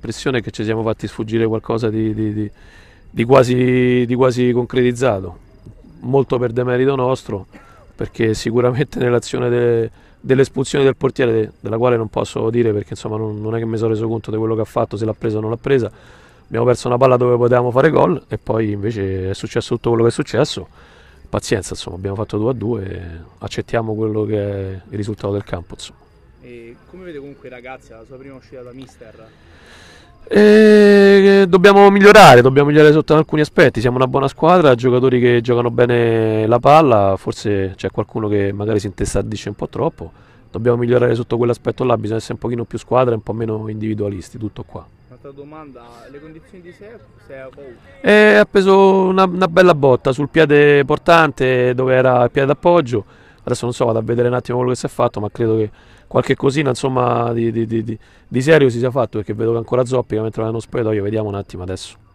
l'impressione è che ci siamo fatti sfuggire qualcosa di, di, di, quasi, di quasi concretizzato, molto per demerito nostro, perché sicuramente nell'azione delle dell'espulsione del portiere, della quale non posso dire perché insomma non, non, è che mi sono reso conto di quello che ha fatto, se l'ha presa o non l'ha presa. Abbiamo perso una palla dove potevamo fare gol e poi invece è successo tutto quello che è successo. Pazienza, insomma, abbiamo fatto 2 a 2 accettiamo quello che è il risultato del campo. Insomma. E come vede comunque i ragazzi, la sua prima uscita da mister? E eh, dobbiamo migliorare, dobbiamo migliorare sotto alcuni aspetti. Siamo una buona squadra, giocatori che giocano bene la palla, forse c'è qualcuno che magari si intestardisce un po' troppo. Dobbiamo migliorare sotto quell'aspetto là, bisogna essere un pochino più squadra e un po' meno individualisti, tutto qua. Un'altra domanda, le condizioni di Sef, ha eh, ha preso una, una bella botta sul piede portante dove era il piede d'appoggio adesso non so, vado a vedere un attimo quello che si è fatto, ma credo che qualche cosina insomma di, di, di, di serio si sia fatto perché vedo che ancora Zoppica mentre va spogliato io vediamo un attimo adesso.